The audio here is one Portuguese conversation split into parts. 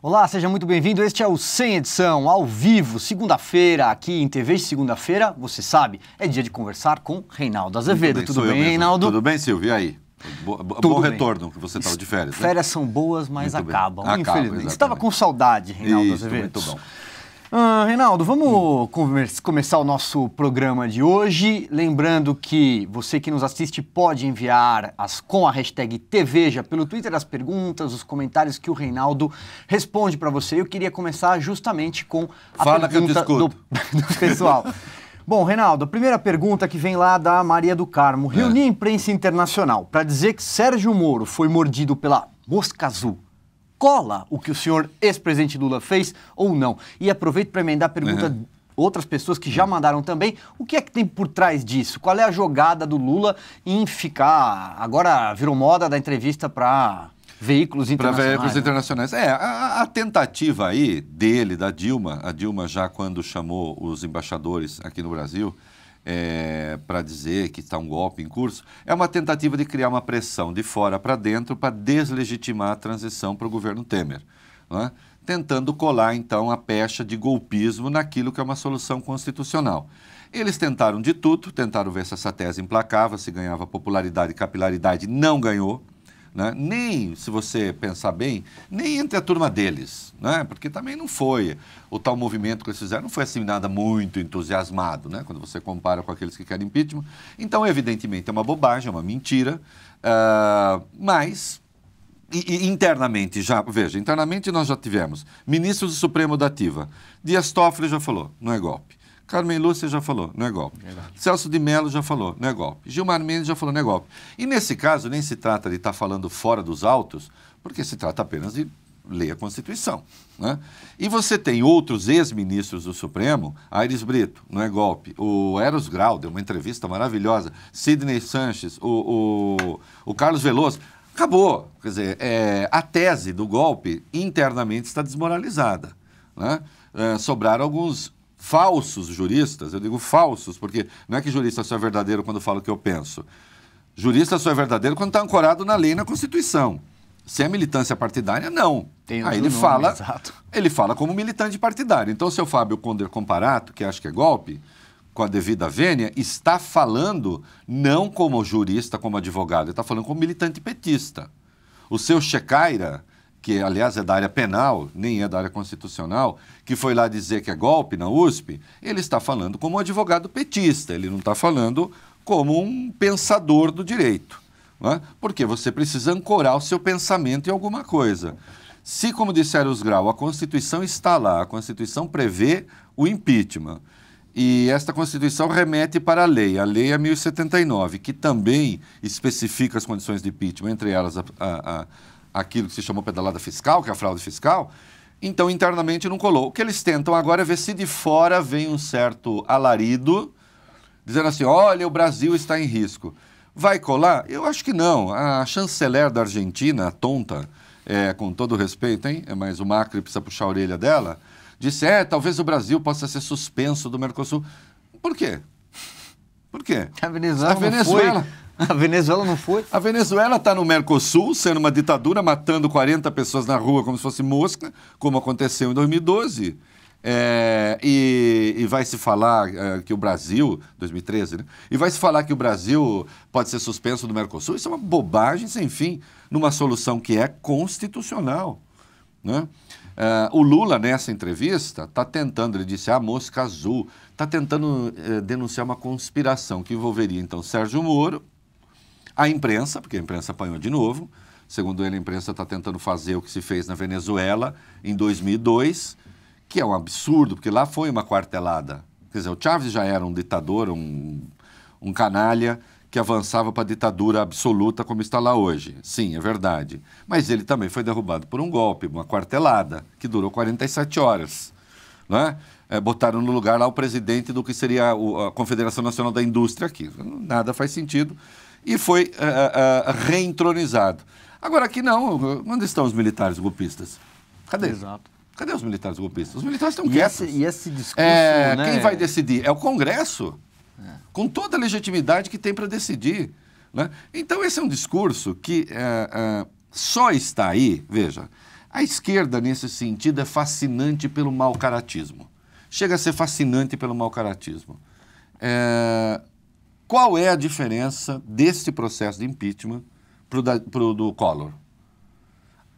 Olá, seja muito bem-vindo. Este é o Sem Edição, ao vivo, segunda-feira, aqui em TV de segunda-feira. Você sabe, é dia de conversar com Reinaldo Azevedo. Bem, Tudo bem, Reinaldo? Tudo bem, Silvio? E aí? bom bem. retorno, que você estava de férias. Né? Férias são boas, mas muito acabam, bem. infelizmente. estava com saudade, Reinaldo Isso, Azevedo. Muito bom. Ah, Reinaldo, vamos começar o nosso programa de hoje. Lembrando que você que nos assiste pode enviar as, com a hashtag TVJ pelo Twitter as perguntas, os comentários que o Reinaldo responde para você. Eu queria começar justamente com a Fala pergunta do, do pessoal. Bom, Reinaldo, a primeira pergunta que vem lá da Maria do Carmo. É. Reuni a imprensa internacional para dizer que Sérgio Moro foi mordido pela mosca azul cola o que o senhor ex-presidente Lula fez ou não? E aproveito para emendar a pergunta. Uhum. Outras pessoas que já uhum. mandaram também, o que é que tem por trás disso? Qual é a jogada do Lula em ficar. Agora virou moda da entrevista para veículos internacionais. Para veículos né? internacionais. É, a, a, tentativa aí dele, da Dilma, a Dilma já quando chamou os embaixadores aqui no Brasil, é, para dizer que está um golpe em curso, é uma tentativa de criar uma pressão de fora para dentro para deslegitimar a transição para o governo Temer. É? Tentando colar, então, a pecha de golpismo naquilo que é uma solução constitucional. Eles tentaram de tudo, tentaram ver se essa tese implacava, se ganhava popularidade e capilaridade, não ganhou. Né? nem, se você pensar bem, nem entre a turma deles, né? porque também não foi, o tal movimento que eles fizeram não foi assim nada muito entusiasmado, né? quando você compara com aqueles que querem impeachment. Então, evidentemente, é uma bobagem, é uma mentira, uh, mas e, e, internamente já, veja, internamente nós já tivemos ministros do Supremo da Ativa, Dias Toffoli já falou, não é golpe. Carmen Lúcia já falou, não é golpe. Celso de Mello já falou, não é golpe. Gilmar Mendes já falou, não é golpe. E nesse caso, nem se trata de estar tá falando fora dos autos, porque se trata apenas de ler a Constituição. Né? E você tem outros ex-ministros do Supremo, Aires Brito, não é golpe, o Eros Grau, deu uma entrevista maravilhosa, Sidney Sanches, o, o, o Carlos Veloso. Acabou. Quer dizer, é, a tese do golpe internamente está desmoralizada. Né? É, sobraram alguns falsos juristas, eu digo falsos, porque não é que jurista só é verdadeiro quando fala o que eu penso. Jurista só é verdadeiro quando está ancorado na lei e na Constituição. Se é militância partidária, não. Tem Aí ele nome, fala, exato. ele fala como militante partidário. Então, seu Fábio Conder Comparato, que acho que é golpe, com a devida vênia, está falando não como jurista, como advogado, ele está falando como militante petista. O seu Checaira, que aliás é da área penal, nem é da área constitucional, que foi lá dizer que é golpe na USP, ele está falando como um advogado petista, ele não está falando como um pensador do direito. É? Porque você precisa ancorar o seu pensamento em alguma coisa. Se, como disseram os Grau, a Constituição está lá, a Constituição prevê o impeachment. E esta Constituição remete para a lei, a Lei é 1079, que também especifica as condições de impeachment, entre elas a, a aquilo que se chamou pedalada fiscal, que é a fraude fiscal, então internamente não colou. O que eles tentam agora é ver se de fora vem um certo alarido, dizendo assim: olha, o Brasil está em risco. Vai colar? Eu acho que não. A chanceler da Argentina, a tonta, é, com todo respeito, hein? É o Macri precisa puxar a orelha dela. Disse: é, talvez o Brasil possa ser suspenso do Mercosul. Por quê? Por quê? A Venezuela. A Venezuela. A Venezuela não foi? A Venezuela está no Mercosul, sendo uma ditadura, matando 40 pessoas na rua como se fosse mosca, como aconteceu em 2012. É, e, e, vai se falar é, que o Brasil, 2013, né? E vai se falar que o Brasil pode ser suspenso do Mercosul. Isso é uma bobagem sem fim, numa solução que é constitucional. Né? É, o Lula, nessa entrevista, está tentando, ele disse, ah, a mosca azul, está tentando é, denunciar uma conspiração que envolveria, então, Sérgio Moro, a imprensa, porque a imprensa apanhou de novo. Segundo ele, a imprensa está tentando fazer o que se fez na Venezuela em 2002, que é um absurdo, porque lá foi uma quartelada. Quer dizer, o Chávez já era um ditador, um, um canalha que avançava para a ditadura absoluta como está lá hoje. Sim, é verdade. Mas ele também foi derrubado por um golpe, uma quartelada, que durou 47 horas. Né? É, botaram no lugar lá o presidente do que seria a Confederação Nacional da Indústria aqui. Nada faz sentido e foi uh, uh, reentronizado. Agora, aqui não. Onde estão os militares golpistas? Cadê? Exato. Cadê os militares golpistas? Os militares estão e quietos. Esse, e esse discurso. É, né? Quem vai decidir? É o Congresso, é. com toda a legitimidade que tem para decidir. Né? Então, esse é um discurso que uh, só está aí, veja, a esquerda, nesse sentido, é fascinante pelo mal caratismo. Chega a ser fascinante pelo mal caratismo. É, qual é a diferença desse processo de impeachment para o do Collor?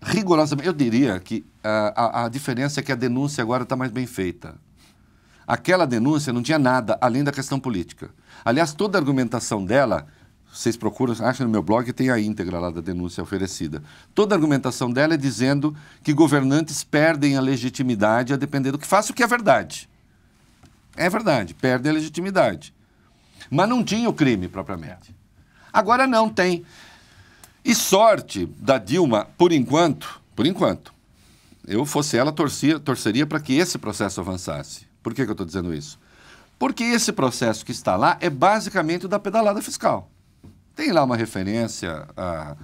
Rigorosamente, eu diria que a, ah, a, a diferença é que a denúncia agora está mais bem feita. Aquela denúncia não tinha nada além da questão política. Aliás, toda a argumentação dela vocês procuram, acham no meu blog, tem a íntegra lá da denúncia oferecida. Toda a argumentação dela é dizendo que governantes perdem a legitimidade a depender do que faça, o que é verdade. É verdade, perdem a legitimidade. Mas não tinha o crime propriamente. Agora não tem. E sorte da Dilma, por enquanto, por enquanto, eu fosse ela, torcia, torceria para que esse processo avançasse. Por que, que eu estou dizendo isso? Porque esse processo que está lá é basicamente o da pedalada fiscal. Tem lá uma referência à,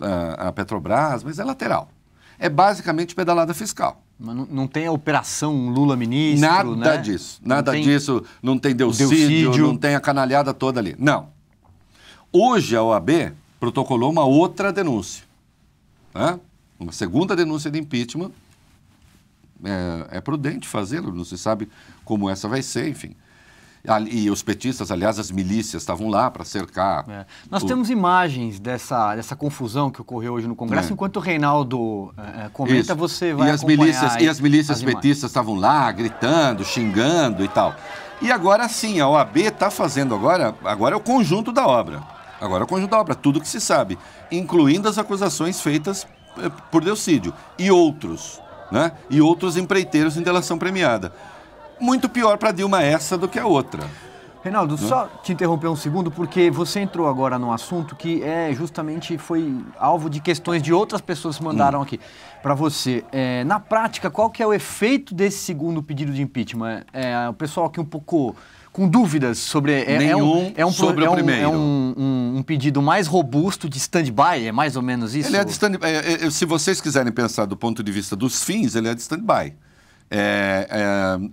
à, à Petrobras, mas é lateral. É basicamente pedalada fiscal. Mas não, não tem a operação Lula ministro, Nada né? disso. Nada não disso. Não tem Deusídio não tem a canalhada toda ali. Não. Hoje a OAB protocolou uma outra denúncia. Né? Uma segunda denúncia de impeachment. É, é prudente fazê-lo, não se sabe como essa vai ser, enfim. E os petistas, aliás, as milícias estavam lá para cercar. É. Nós o... temos imagens dessa, dessa confusão que ocorreu hoje no Congresso. É. Enquanto o Reinaldo é, é comenta, Isso. você vai e as milícias E as milícias as petistas estavam lá gritando, xingando e tal. E agora sim, a OAB está fazendo agora, agora é o conjunto da obra. Agora é o conjunto da obra, tudo que se sabe, incluindo as acusações feitas eh, por Delcídio e outros, né? E outros empreiteiros em delação premiada muito pior para Dilma essa do que a outra. Reinaldo, Não? Né? só te interromper um segundo, porque você entrou agora num assunto que é justamente foi alvo de questões de outras pessoas que mandaram hum. aqui para você. É, na prática, qual que é o efeito desse segundo pedido de impeachment? É, é o pessoal aqui um pouco com dúvidas sobre... É, é Nenhum é um, é um, sobre é um, o primeiro. É um, um, um, pedido mais robusto de stand-by, é mais ou menos isso? Ele é de stand-by. É, se vocês quiserem pensar do ponto de vista dos fins, ele é de stand-by. É, é,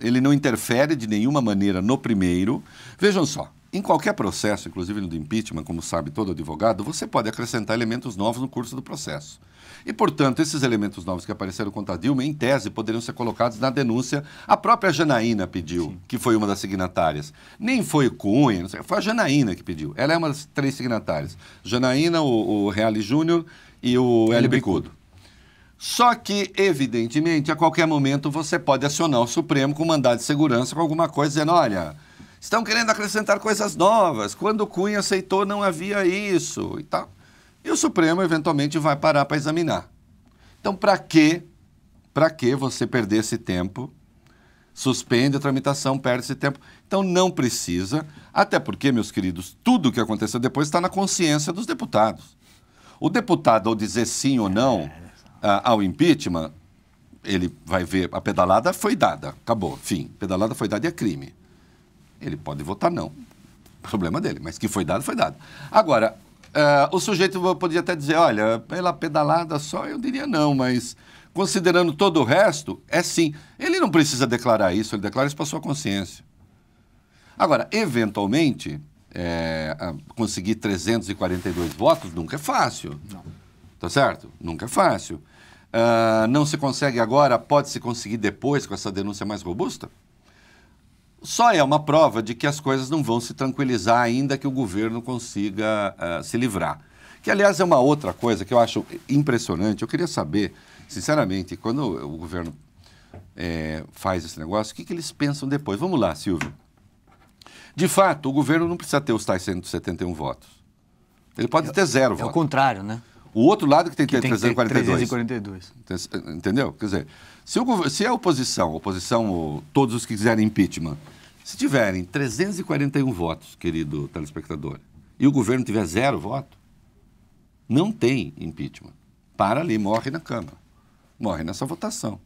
ele não interfere de nenhuma maneira no primeiro. Vejam só, em qualquer processo, inclusive no do impeachment, como sabe todo advogado, você pode acrescentar elementos novos no curso do processo. E, portanto, esses elementos novos que apareceram contra Dilma, em tese, poderiam ser colocados na denúncia. A própria Janaína pediu, Sim. que foi uma das signatárias. Nem foi Cunha, sei, foi a Janaína que pediu. Ela é uma das três signatárias. Janaína, o, o Reale Júnior e o L. Bicudo. Só que, evidentemente, a qualquer momento você pode acionar o Supremo com mandado de segurança com alguma coisa dizendo: olha, estão querendo acrescentar coisas novas. Quando o Cunha aceitou, não havia isso e tal. E o Supremo eventualmente vai parar para examinar. Então, para que, para que você perder esse tempo? Suspende a tramitação, perde esse tempo. Então, não precisa, até porque, meus queridos, tudo o que aconteceu depois está na consciência dos deputados. O deputado, ao dizer sim ou não, ah, ao impeachment, ele vai ver a pedalada foi dada, acabou, fim. Pedalada foi dada e é crime. Ele pode votar não. Problema dele, mas que foi dado, foi dado. Agora, ah, o sujeito poderia até dizer: olha, pela pedalada só eu diria não, mas considerando todo o resto, é sim. Ele não precisa declarar isso, ele declara isso para sua consciência. Agora, eventualmente, é, conseguir 342 votos nunca é fácil. Não. Tá certo? Nunca é fácil uh, não se consegue agora, pode-se conseguir depois com essa denúncia mais robusta? Só é uma prova de que as coisas não vão se tranquilizar ainda que o governo consiga uh, se livrar. Que, aliás, é uma outra coisa que eu acho impressionante. Eu queria saber, sinceramente, quando o governo é, faz esse negócio, o que, que eles pensam depois? Vamos lá, Silvio. De fato, o governo não precisa ter os tais 171 votos. Ele pode é, ter zero é É o contrário, né? O outro lado que tem, que tem 342. 342. Entendeu? Quer dizer, se, o, se a oposição, oposição, todos os que quiserem impeachment, se tiverem 341 votos, querido telespectador, e o governo tiver zero voto, não tem impeachment. Para ali, morre na Câmara. Morre nessa votação.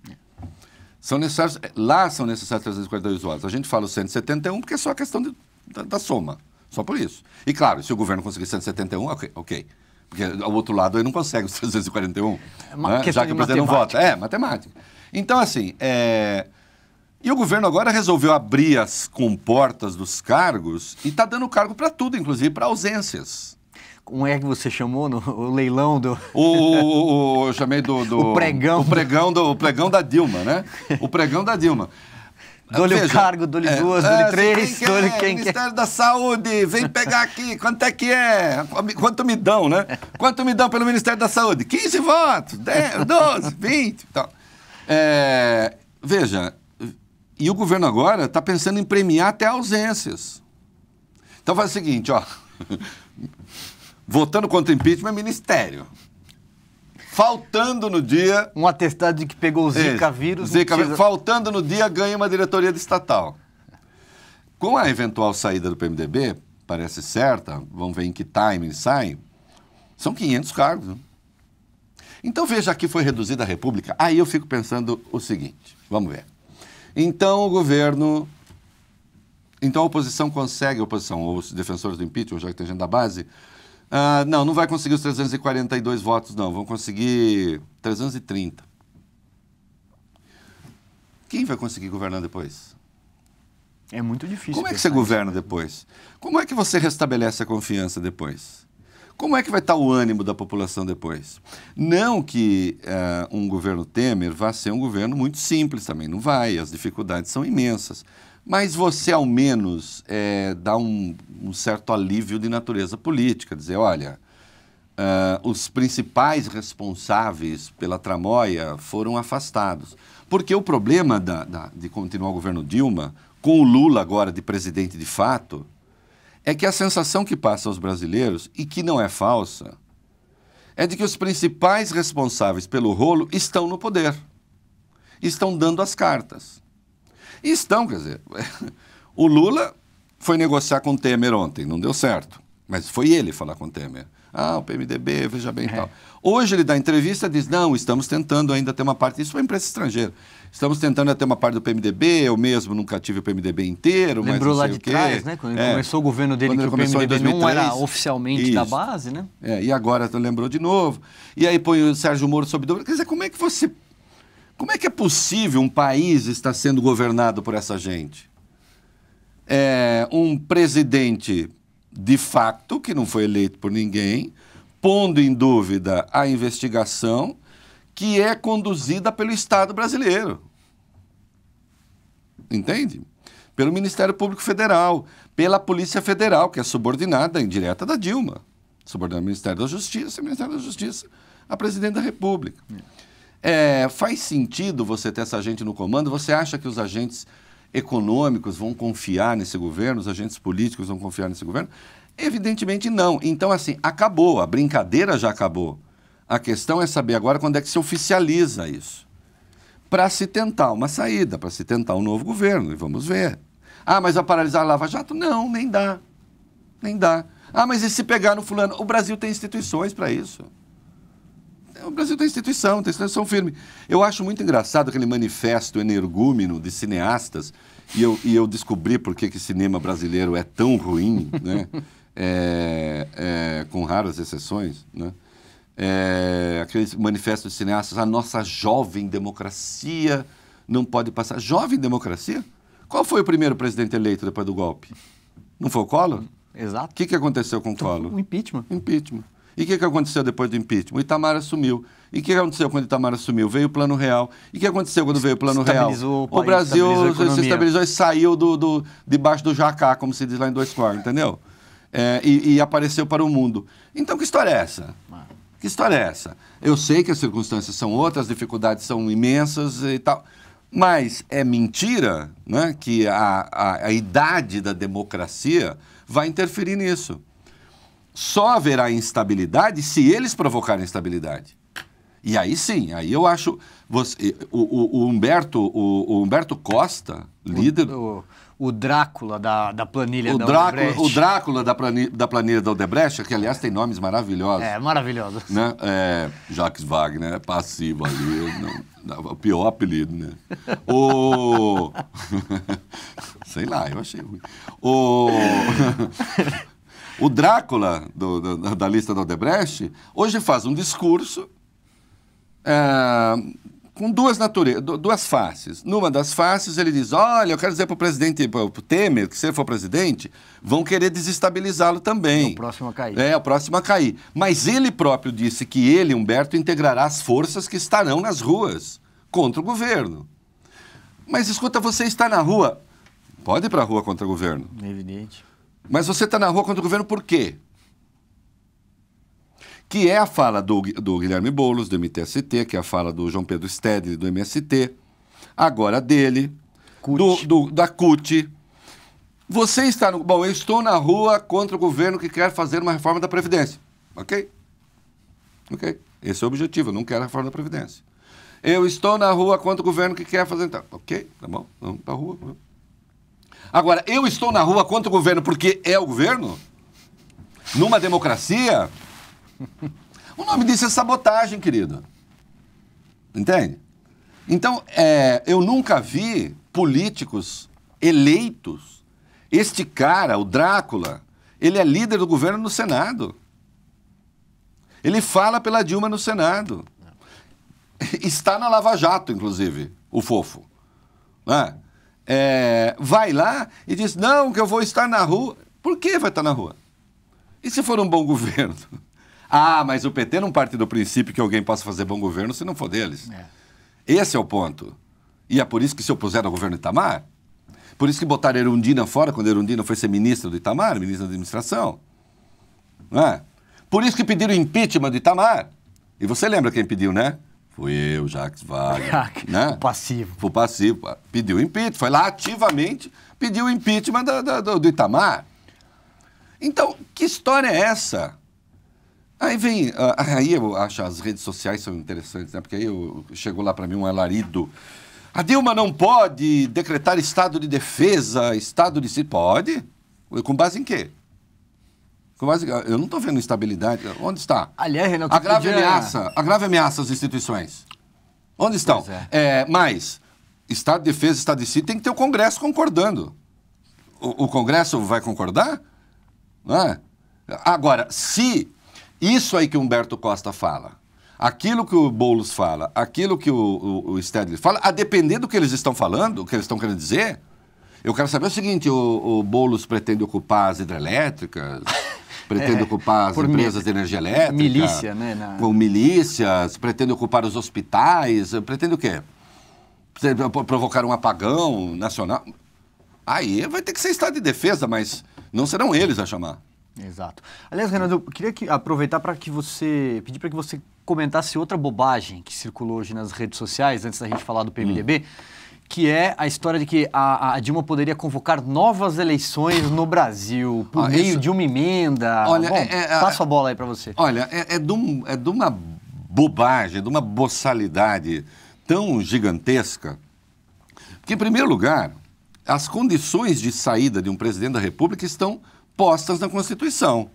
São necessários, lá são necessários 342 votos. A gente fala 171 porque é só a questão de, da, da, soma. Só por isso. E claro, se o governo conseguir 171, ok. okay. Porque ao outro lado ele não consegue os 341. É né? Já que o presidente não vota. É, matemática. Então, assim, é... e o governo agora resolveu abrir as comportas dos cargos e está dando cargo para tudo, inclusive para ausências. Como é que você chamou no o leilão do. O, o, o eu chamei do, do. O pregão. O pregão, do, o pregão da Dilma, né? O pregão da Dilma. Ah, dou-lhe o cargo, dou-lhe é, duas, é, assim, dou-lhe é, três, dou-lhe quem, quem quer. É? Ministério da Saúde, vem pegar aqui, quanto é que é? Quanto me dão, né? Quanto me dão pelo Ministério da Saúde? 15 votos, 10, 12, 20 tal. É, veja, e o governo agora está pensando em premiar até ausências. Então faz o seguinte, ó. Votando contra o impeachment é ministério. Faltando no dia. Um atestado de que pegou o Zika vírus. Zika, precisa... Faltando no dia, ganha uma diretoria estatal. Com a eventual saída do PMDB, parece certa, vamos ver em que timing sai, são 500 cargos. Né? Então veja, que foi reduzida a República. Aí eu fico pensando o seguinte: vamos ver. Então o governo. Então a oposição consegue, a oposição, ou os defensores do impeachment, já que tem gente da base, ah, não, não vai conseguir os 342 votos, não. Vão conseguir 330. Quem vai conseguir governar depois? É muito difícil. Como é que você governa isso, depois? Como é que você restabelece a confiança depois? Como é que vai estar o ânimo da população depois? Não que uh, um governo Temer vá ser um governo muito simples também, não vai, as dificuldades são imensas. Mas você, ao menos, é, dá um, um, certo alívio de natureza política, dizer, olha, uh, os principais responsáveis pela tramóia foram afastados. Porque o problema da, da, de continuar o governo Dilma, com o Lula agora de presidente de fato, é que a sensação que passa aos brasileiros, e que não é falsa, é de que os principais responsáveis pelo rolo estão no poder, estão dando as cartas. E estão, quer dizer. O Lula foi negociar com o Temer ontem, não deu certo. Mas foi ele falar com o Temer. Ah, o PMDB, veja bem e é. tal. Hoje ele dá entrevista e diz: não, estamos tentando ainda ter uma parte. Isso foi é imprensa estrangeira. Estamos tentando até uma parte do PMDB, eu mesmo nunca tive o PMDB inteiro. Lembrou lá de trás, né? Quando é. começou o governo dele, Quando que o PMDB 2003, não era oficialmente isso. da base, né? É, e agora lembrou de novo. E aí põe o Sérgio Moro sob dúvida. Quer dizer, como é que você como é que é possível um país estar sendo governado por essa gente? É um presidente de facto, que não foi eleito por ninguém, pondo em dúvida a investigação que é conduzida pelo Estado brasileiro. Entende? Pelo Ministério Público Federal, pela Polícia Federal, que é subordinada indireta da Dilma, subordinada ao Ministério da Justiça Ministério da Justiça a presidente da República. É. É, faz sentido você ter essa gente no comando? Você acha que os agentes econômicos vão confiar nesse governo? Os agentes políticos vão confiar nesse governo? Evidentemente não. Então, assim, acabou, a brincadeira já acabou. A questão é saber agora quando é que se oficializa isso. Para se tentar uma saída, para se tentar um novo governo, e vamos ver. Ah, mas vai paralisar a Lava Jato? Não, nem dá. Nem dá. Ah, mas e se pegar no fulano? O Brasil tem instituições para isso. É, o Brasil tem instituição, tem instituição firme. Eu acho muito engraçado aquele manifesto energúmeno de cineastas, e eu, e eu descobri por que, que cinema brasileiro é tão ruim, né? é, é, com raras exceções. Né? É, aquele manifesto de cineastas, a nossa jovem democracia não pode passar. Jovem democracia? Qual foi o primeiro presidente eleito depois do golpe? Não foi o Collor? Exato. O que, que aconteceu com o então, Collor? O impeachment. Impeachment. E o que, que aconteceu depois do impeachment? O Itamar assumiu. E o que aconteceu quando o Itamar assumiu? Veio o Plano Real. E o que aconteceu quando veio o Plano Real? O, país, o Brasil estabilizou se estabilizou e saiu do, do, debaixo do jacá, como se diz lá em dois quartos, entendeu? É, e, e, apareceu para o mundo. Então, que história é essa? Ah. Que história é essa? Eu sei que as circunstâncias são outras, as dificuldades são imensas e tal. Mas é mentira né, que a, a, a idade da democracia vai interferir nisso só haverá instabilidade se eles provocarem instabilidade. E aí sim, aí eu acho. Você, o, o, o, Humberto, o, o, Humberto Costa, líder. O, Drácula da, da planilha o da Drácula, Odebrecht. O Drácula da planilha, da planilha da Odebrecht, que aliás tem nomes maravilhosos. É, maravilhosos. Né? É, Jacques Wagner, passivo ali. não, o pior apelido, né? O. Sei lá, eu achei ruim. O. O Drácula, do, do, da lista da Odebrecht, hoje faz um discurso é, com duas, nature, duas faces. Numa das faces, ele diz: Olha, eu quero dizer para o presidente pro Temer, que se ele for presidente, vão querer desestabilizá-lo também. É, o próximo a cair. É, o próximo a cair. Mas ele próprio disse que ele, Humberto, integrará as forças que estarão nas ruas contra o governo. Mas escuta, você está na rua. Pode ir para a rua contra o governo. Evidente. Mas você está na rua contra o governo por quê? Que é a fala do, do Guilherme Boulos, do MTST, que é a fala do João Pedro Stedley, do MST, agora dele, do, do, da CUT. Você está no. Bom, eu estou na rua contra o governo que quer fazer uma reforma da Previdência. Ok? Ok. Esse é o objetivo, eu não quero a reforma da Previdência. Eu estou na rua contra o governo que quer fazer. Tá, ok, tá bom, vamos a rua. Vamos. Agora, eu estou na rua contra o governo porque é o governo? Numa democracia? O nome disso é sabotagem, querido. Entende? Então, é, eu nunca vi políticos eleitos. Este cara, o Drácula, ele é líder do governo no Senado. Ele fala pela Dilma no Senado. Está na Lava Jato, inclusive, o fofo. Né? é, vai lá e diz: não, que eu vou estar na rua. Por que vai estar na rua? E se for um bom governo? Ah, mas o PT não parte do princípio que alguém possa fazer bom governo se não for deles. É. Esse é o ponto. E é por isso que se opuseram ao governo Itamar. Por isso que botaram Erundina fora quando Erundina foi ser ministra do Itamar, ministra da administração. Não é? Por isso que pediram impeachment do Itamar. E você lembra quem pediu, né? Fui eu, Jacques Wagner. né? Passivo. Fui passivo. Pediu impeachment. Foi lá ativamente, pediu impeachment do, do, do Itamar. Então, que história é essa? Aí vem, ah, aí eu acho as redes sociais são interessantes, né? Porque aí eu, chegou lá para mim um alarido. A Dilma não pode decretar estado de defesa, estado de Pode? Com base em quê? Eu não estou vendo estabilidade. Onde está? Aliás, Renato, a grave podia... ameaça, a grave ameaça às instituições. Onde estão? é. É, mas Estado de Defesa, Estado de Sítio tem que ter o Congresso concordando. O, o Congresso vai concordar? É? Agora, se isso aí que Humberto Costa fala, aquilo que o Boulos fala, aquilo que o, o, o Stedley fala, a depender do que eles estão falando, o que eles estão querendo dizer, eu quero saber o seguinte: o, o Boulos pretende ocupar as hidrelétricas? pretende é, ocupar as empresas de energia elétrica. Milícia, né? Na... Com milícias, pretende ocupar os hospitais, pretende o quê? Provocar um apagão nacional. Aí vai ter que ser Estado de Defesa, mas não serão eles a chamar. Exato. Aliás, Renato, eu queria que, aproveitar para que você pedir para que você comentasse outra bobagem que circulou hoje nas redes sociais antes da gente falar do PMDB. Hum que é a história de que a, a Dilma poderia convocar novas eleições no Brasil por ah, meio isso... de uma emenda. Olha, Bom, é, é, passo a bola aí para você. Olha, é, é, de um, é de uma bobagem, de uma boçalidade tão gigantesca. Porque, em primeiro lugar, as condições de saída de um presidente da República estão postas na Constituição.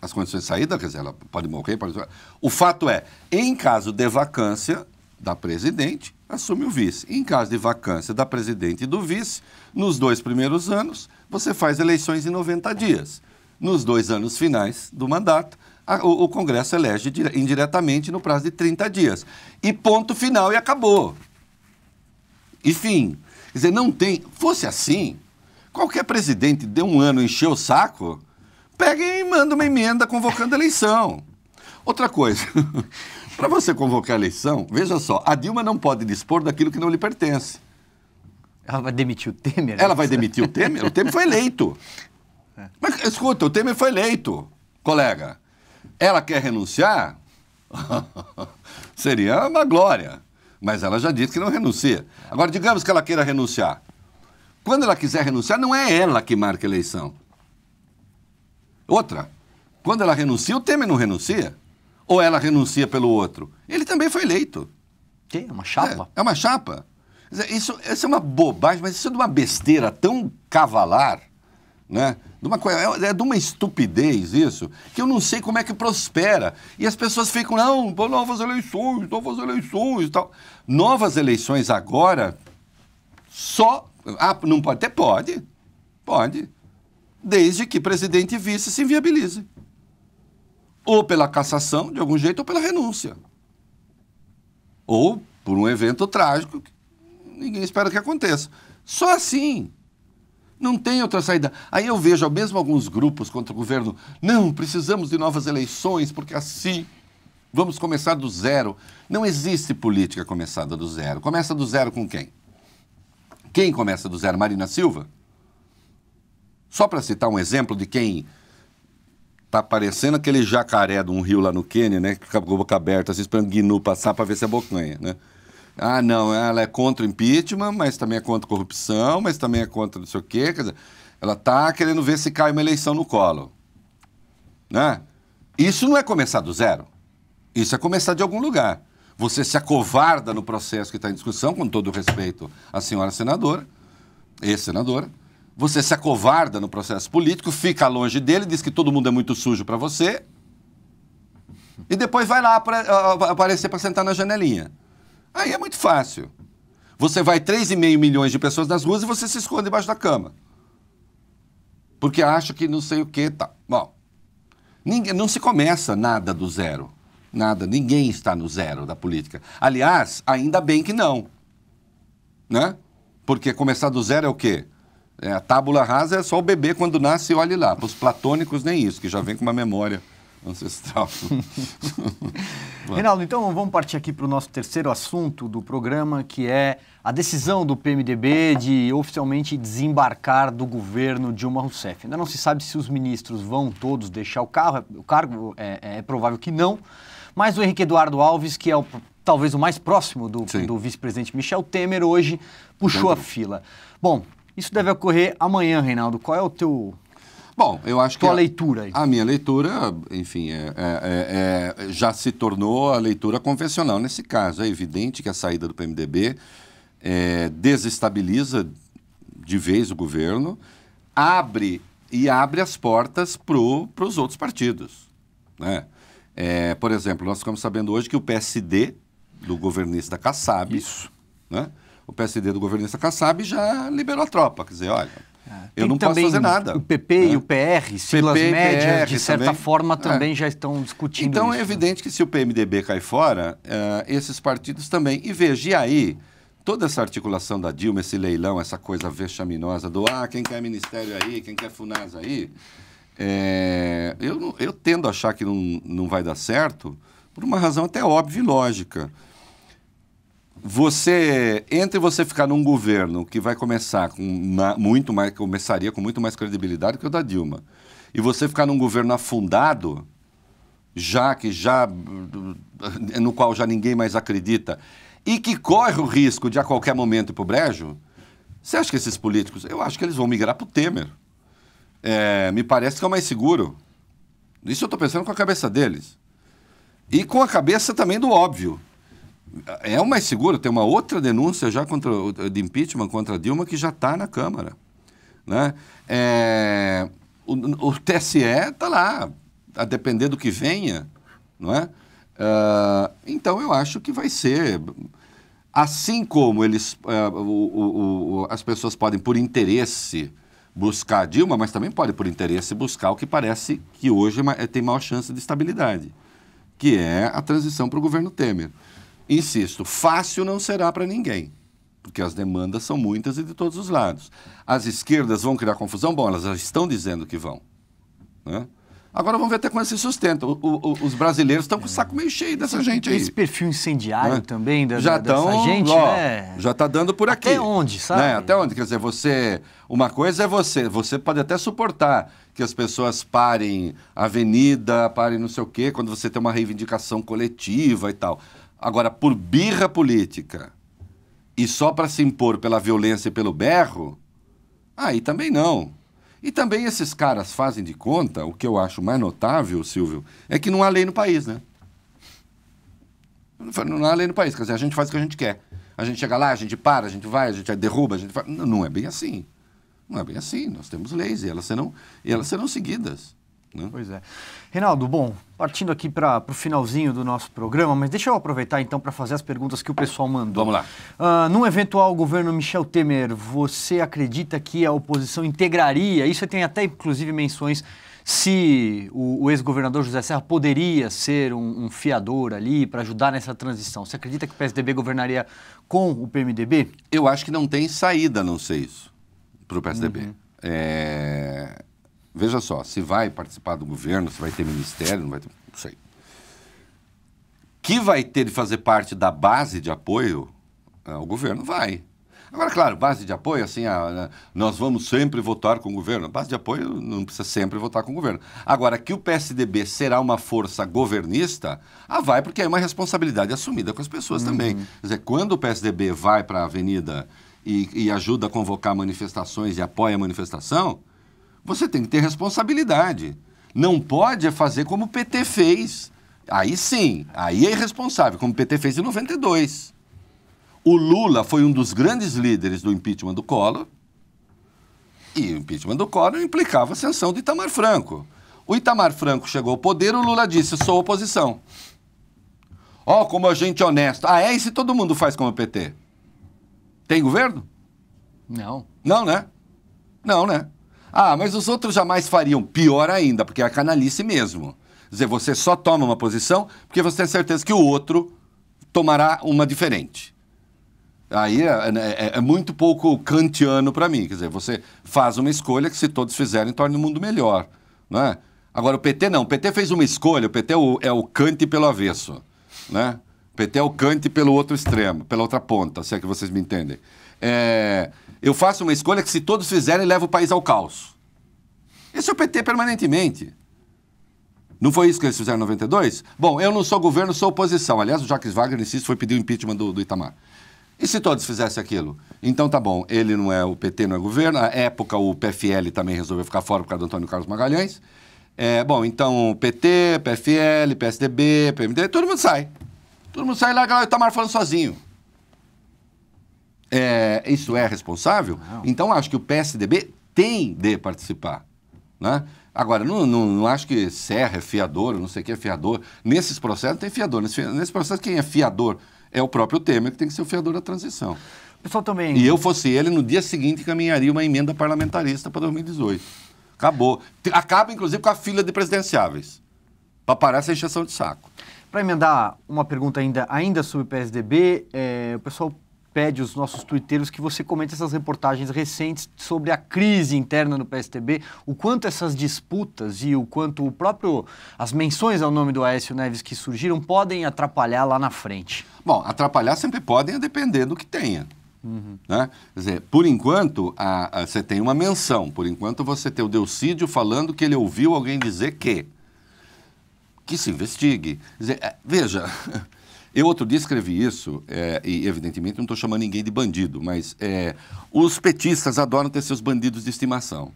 As condições de saída, quer dizer, ela pode morrer, pode... O fato é, em caso de vacância da presidente, assume o vice. Em caso de vacância da presidente e do vice, nos dois primeiros anos, você faz eleições em 90 dias. Nos dois anos finais do mandato, a, o, o, Congresso elege indiretamente no prazo de 30 dias. E ponto final e acabou. E fim. Quer dizer, não tem. Fosse assim, qualquer presidente de um ano encher o saco, pega e manda uma emenda convocando eleição. Outra coisa, Para você convocar a eleição, veja só, a Dilma não pode dispor daquilo que não lhe pertence. Ela vai demitir o Temer? Ela vai demitir o Temer? O Temer foi eleito. É. Mas escuta, o Temer foi eleito, colega. Ela quer renunciar? Seria uma glória. Mas ela já disse que não renuncia. Agora, digamos que ela queira renunciar. Quando ela quiser renunciar, não é ela que marca a eleição. Outra, quando ela renuncia, o Temer não renuncia ou ela renuncia pelo outro? Ele também foi eleito. Que? É uma chapa? É, é uma chapa. Isso, isso é uma bobagem, mas isso é de uma besteira tão cavalar, né? De uma, é, é de uma estupidez isso, que eu não sei como é que prospera. E as pessoas ficam, não, novas eleições, novas eleições e tal. Novas eleições agora, só. Ah, não pode até Pode. Pode. Desde que presidente e vice se inviabilizem ou pela cassação, de algum jeito, ou pela renúncia. Ou por um evento trágico que ninguém espera que aconteça. Só assim. Não tem outra saída. Aí eu vejo mesmo alguns grupos contra o governo. Não, precisamos de novas eleições, porque assim vamos começar do zero. Não existe política começada do zero. Começa do zero com quem? Quem começa do zero? Marina Silva? Só para citar um exemplo de quem tá parecendo aquele jacaré de um rio lá no Quênia, né? Que fica com a boca aberta, assim, esperando Gnu passar para ver se é bocanha, né? Ah, não, ela é contra o impeachment, mas também é contra a corrupção, mas também é contra não sei o quê. Quer dizer, ela tá querendo ver se cai uma eleição no colo. Né? Isso não é começar do zero. Isso é começar de algum lugar. Você se acovarda no processo que está em discussão, com todo respeito à senhora senadora, ex-senadora, você se acovarda no processo político, fica longe dele, diz que todo mundo é muito sujo para você, e depois vai lá pra, aparecer para sentar na janelinha. Aí é muito fácil. Você vai 3,5 milhões de pessoas nas ruas e você se esconde debaixo da cama. Porque acha que não sei o que tá. Bom, ninguém, não se começa nada do zero. Nada, ninguém está no zero da política. Aliás, ainda bem que não. Né? Porque começar do zero é o quê? É, a tábula rasa é só o bebê quando nasce, olhe lá. Para os platônicos, nem isso, que já vem com uma memória ancestral. Reinaldo, então vamos partir aqui para o nosso terceiro assunto do programa, que é a decisão do PMDB de oficialmente desembarcar do governo Dilma Rousseff. Ainda não se sabe se os ministros vão todos deixar o, carro, o cargo, é, é provável que não, mas o Henrique Eduardo Alves, que é o, talvez o mais próximo do, do vice-presidente Michel Temer, hoje puxou Entendi. a fila. Bom, isso deve ocorrer amanhã, Reinaldo. Qual é o teu Bom, eu acho Tua que. A leitura aí. A minha leitura, enfim, é, é, é, é, já se tornou a leitura convencional nesse caso. É evidente que a saída do PMDB é, desestabiliza de vez o governo, abre e abre as portas para os outros partidos. Né? É, por exemplo, nós ficamos sabendo hoje que o PSD, do governista Kassab, Isso. Né? o PSD do governista Kassab já liberou a tropa. Quer dizer, olha, é. Eu Tem não posso fazer nada. O PP né? e o PR, siglas PP, médias, PR, de certa é. também. forma, também é. já estão discutindo Então, é isso, é evidente né? que se o PMDB cai fora, uh, esses partidos também. E veja, e aí, toda essa articulação da Dilma, esse leilão, essa coisa vexaminosa do ah, quem quer ministério aí, quem quer FUNAS aí, é, eu, eu tendo a achar que não, não vai dar certo, por uma razão até óbvia e lógica. Você entre você ficar num governo que vai começar com uma, muito mais começaria com muito mais credibilidade que o da Dilma e você ficar num governo afundado, já que já no qual já ninguém mais acredita e que corre o risco de a qualquer momento ir para o brejo, você acha que esses políticos, eu acho que eles vão migrar para o Temer. É, me parece que é o mais seguro. Isso eu estou pensando com a cabeça deles. E com a cabeça também do óbvio é o mais seguro. Tem uma outra denúncia já contra, de impeachment contra Dilma que já está na Câmara. Né? É, o, o, TSE está lá, a depender do que venha. Não é? Uh, então, eu acho que vai ser. Assim como eles, uh, o, o, as pessoas podem, por interesse, buscar Dilma, mas também podem por interesse, buscar o que parece que hoje é é, tem maior chance de estabilidade, que é a transição para o governo Temer. Insisto, fácil não será para ninguém, porque as demandas são muitas e de todos os lados. As esquerdas vão criar confusão? Bom, elas já estão dizendo que vão. Né? Agora vamos ver até quando se sustenta. O, o, os brasileiros estão com o saco meio cheio dessa esse, gente aí. Esse perfil incendiário né? também da, já da, dessa gente, ó, né? Já está dando por aqui. Até onde, sabe? Né? Até onde? Quer dizer, você... Uma coisa é você. Você pode até suportar que as pessoas parem avenida, parem não sei o quê, quando você tem uma reivindicação coletiva e tal. Agora, por birra política e só para se impor pela violência e pelo berro, aí também não. E também esses caras fazem de conta, o que eu acho mais notável, Silvio, é que não há lei no país, né? Não há lei no país, quer dizer, a gente faz o que a gente quer. A gente chega lá, a gente para, a gente vai, a gente derruba, a gente faz... não, não é bem assim. Não é bem assim. Nós temos leis e elas serão, e elas serão seguidas. Né? Pois é. Reinaldo, bom, partindo aqui para o finalzinho do nosso programa, mas deixa eu aproveitar então para fazer as perguntas que o pessoal mandou. Vamos lá. Uh, num eventual governo Michel Temer, você acredita que a oposição integraria? Isso tem até inclusive menções se o, o ex-governador José Serra poderia ser um, um fiador ali para ajudar nessa transição. Você acredita que o PSDB governaria com o PMDB? Eu acho que não tem saída, não sei isso, para o PSDB. Uhum. É Veja só, se vai participar do governo, se vai ter ministério, não vai ter. Não sei. Que vai ter de fazer parte da base de apoio ao ah, governo? Vai. Agora, claro, base de apoio, assim, a, ah, a, né, nós vamos sempre votar com o governo. Base de apoio não precisa sempre votar com o governo. Agora, que o PSDB será uma força governista, ah, vai, porque é uma responsabilidade assumida com as pessoas uhum. também. Quer dizer, quando o PSDB vai para a avenida e, e ajuda a convocar manifestações e apoia a manifestação, você tem que ter responsabilidade. Não pode fazer como o PT fez. Aí sim, aí é irresponsável, como o PT fez em 92. O Lula foi um dos grandes líderes do impeachment do Collor. E o impeachment do Collor implicava a ascensão do Itamar Franco. O Itamar Franco chegou ao poder, o Lula disse: sou oposição. Ó, oh, como a gente é honesto. Ah, é? E todo mundo faz como o PT? Tem governo? Não. Não, né? Não, né? Ah, mas os outros jamais fariam. Pior ainda, porque é a canalice mesmo. Quer dizer, você só toma uma posição porque você tem certeza que o outro tomará uma diferente. Aí é, né, é, é muito pouco kantiano para mim. Quer dizer, você faz uma escolha que, se todos fizerem, torna o mundo melhor. Não é? Agora, o PT não. O PT fez uma escolha. O PT é o, é o Kant pelo avesso. Né? O PT é o Kant pelo outro extremo, pela outra ponta, se é que vocês me entendem é, eu faço uma escolha que, se todos fizerem, leva o país ao caos. Isso é o PT permanentemente. Não foi isso que eles fizeram em 92? Bom, eu não sou governo, sou oposição. Aliás, o Jacques Wagner, insisto, foi pedir o impeachment do, do Itamar. E se todos fizessem aquilo? Então tá bom, ele não é o PT, não é governo. Na época, o PFL também resolveu ficar fora por causa do Antônio Carlos Magalhães. É, bom, então PT, PFL, PSDB, PMDB, todo mundo sai. Todo mundo sai e lá o Itamar falando sozinho é, isso é responsável, não. então acho que o PSDB tem de participar. Né? Agora, não, não, não, acho que Serra é fiador, não sei o que é fiador. Nesses processos tem fiador. Nesse, nesse processo, quem é fiador é o próprio Temer, que tem que ser o fiador da transição. O pessoal também... E eu fosse ele, no dia seguinte caminharia uma emenda parlamentarista para 2018. Acabou. Acaba, inclusive, com a fila de presidenciáveis. Para parar essa encheção de saco. Para emendar uma pergunta ainda, ainda sobre o PSDB, é, o pessoal pede os nossos twitteiros que você comente essas reportagens recentes sobre a crise interna no PSTB, o quanto essas disputas e o quanto o próprio as menções ao nome do Aécio Neves que surgiram podem atrapalhar lá na frente. Bom, atrapalhar sempre podem, a depender do que tenha. Uhum. Né? Quer dizer, por enquanto, a, a, você tem uma menção. Por enquanto, você tem o Delcídio falando que ele ouviu alguém dizer que. Que se investigue. Quer dizer, é, veja, Eu outro dia escrevi isso, é, e evidentemente não estou chamando ninguém de bandido, mas é, os petistas adoram ter seus bandidos de estimação.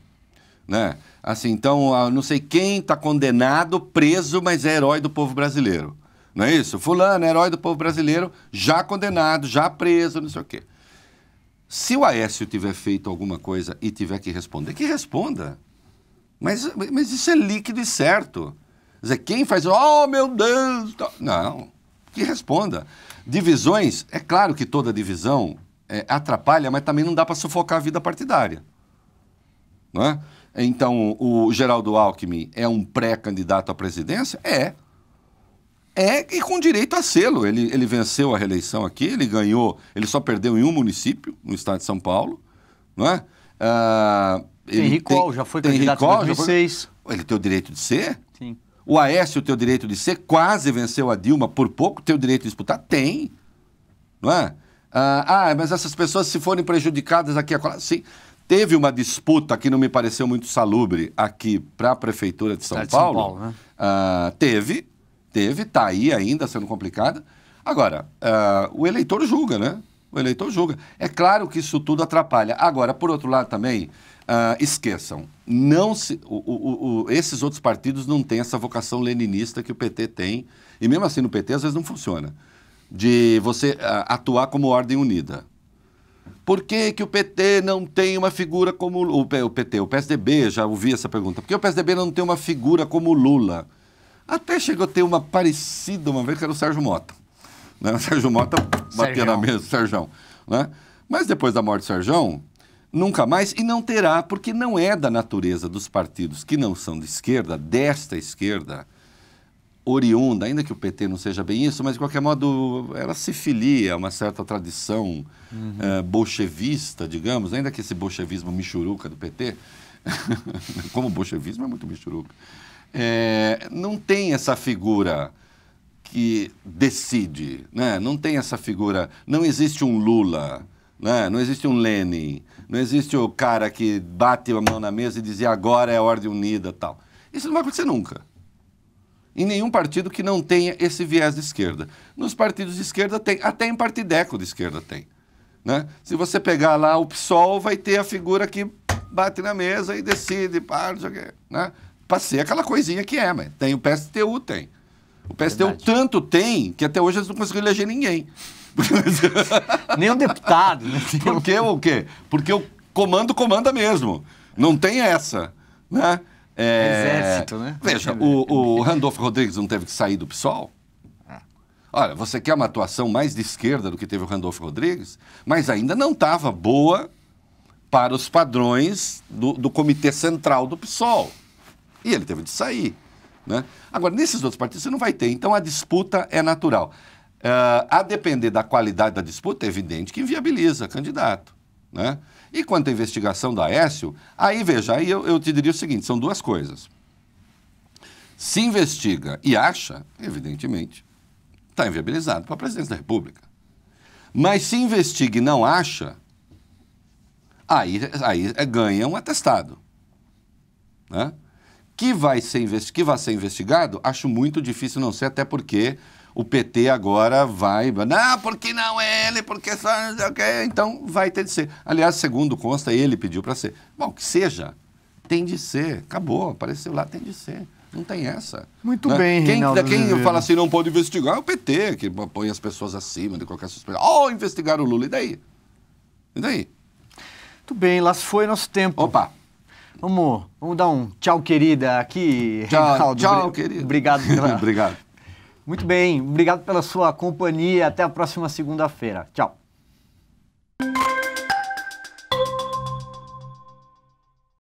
Né? Assim, então, não sei quem está condenado, preso, mas é herói do povo brasileiro. Não é isso? Fulano, é herói do povo brasileiro, já condenado, já preso, não sei o quê. Se o Aécio tiver feito alguma coisa e tiver que responder, que responda. Mas, mas isso é líquido e certo. Quer dizer, quem faz, oh meu Deus! Não que responda. Divisões, é claro que toda divisão é, atrapalha, mas também não dá para sufocar a vida partidária. Não é? Então, o Geraldo Alckmin é um pré-candidato à presidência? É. É e com direito a selo. Ele, ele venceu a reeleição aqui, ele ganhou, ele só perdeu em um município, no estado de São Paulo. Não é? Ah, Henrique Henricol já foi candidato em 2006. Foi... Ele tem o direito de ser? O Aécio tem o direito de ser, quase venceu a Dilma por pouco, tem o direito de disputar? Tem. Não é? Ah, ah mas essas pessoas se forem prejudicadas aqui, acolá, sim. Teve uma disputa que não me pareceu muito salubre aqui para a Prefeitura de São é, Paulo. De São Paulo né? ah, teve, teve, está aí ainda sendo complicada. Agora, ah, o eleitor julga, né? O eleitor julga. É claro que isso tudo atrapalha. Agora, por outro lado também, uh, esqueçam, não se, o, o, o, esses outros partidos não têm essa vocação leninista que o PT tem, e mesmo assim no PT às vezes não funciona, de você uh, atuar como ordem unida. Por que, que o PT não tem uma figura como o, P, o PT, o PSDB, já ouvi essa pergunta. Por que o PSDB não tem uma figura como Lula? Até chegou a ter uma parecida uma vez que era o Sérgio Mota. Né? Sérgio Mota bater na mesa, Sérgio. Né? Mas depois da morte do Sérgio, nunca mais e não terá, porque não é da natureza dos partidos que não são de esquerda, desta esquerda oriunda, ainda que o PT não seja bem isso, mas de qualquer modo ela se filia a uma certa tradição uhum. Eh, bolchevista, digamos, ainda que esse bolchevismo michuruca do PT, como bolchevismo é muito michuruca, é, não tem essa figura que decide, né? Não tem essa figura, não existe um Lula, né? Não existe um Lenin, não existe o cara que bate a mão na mesa e dizia agora é a ordem unida, tal. Isso não vai acontecer nunca. Em nenhum partido que não tenha esse viés de esquerda. Nos partidos de esquerda tem, até em partideco de esquerda tem. Né? Se você pegar lá o PSOL, vai ter a figura que bate na mesa e decide, para, Né? Passei aquela coisinha que é, mas tem o PSTU, tem. O PSD o tanto tem que até hoje eles não conseguiram eleger ninguém. Nem um deputado. Né? Porque o quê? Porque o comando comanda mesmo. Não tem essa, né? É... Exército, né? Veja, o, o Randolfo Rodrigues não teve que sair do PSOL? Ah. Olha, você quer uma atuação mais de esquerda do que teve o Randolfo Rodrigues, mas ainda não estava boa para os padrões do, do Comitê Central do PSOL. E ele teve de sair. Né? Agora, nesses outros partidos você não vai ter, então a disputa é natural. Uh, a depender da qualidade da disputa, é evidente que inviabiliza candidato. Né? E quanto à investigação da Aécio, aí veja, aí eu, eu te diria o seguinte: são duas coisas. Se investiga e acha, evidentemente, está inviabilizado para a presidência da República. Mas se investiga e não acha, aí, aí é, ganha um atestado. Né? Que vai ser, investi que vai ser investigado, acho muito difícil não ser, até porque o PT agora vai. Não, porque não ele, porque só. Então vai ter de ser. Aliás, segundo consta, ele pediu para ser. Bom, que seja. Tem de ser. Acabou. Apareceu lá, tem de ser. Não tem essa. Muito né? bem, quem, Reinaldo Quem fala assim não pode investigar é o PT, que põe as pessoas acima de qualquer suspeita. oh, investigar o Lula, e daí? E daí? Muito bem, lá foi nosso tempo. Opa! Vamos, vamos dar um tchau, querida, aqui. Tchau, Reinaldo. tchau querida. Obrigado. Pela... obrigado. Muito bem, obrigado pela sua companhia. Até a próxima segunda-feira. Tchau.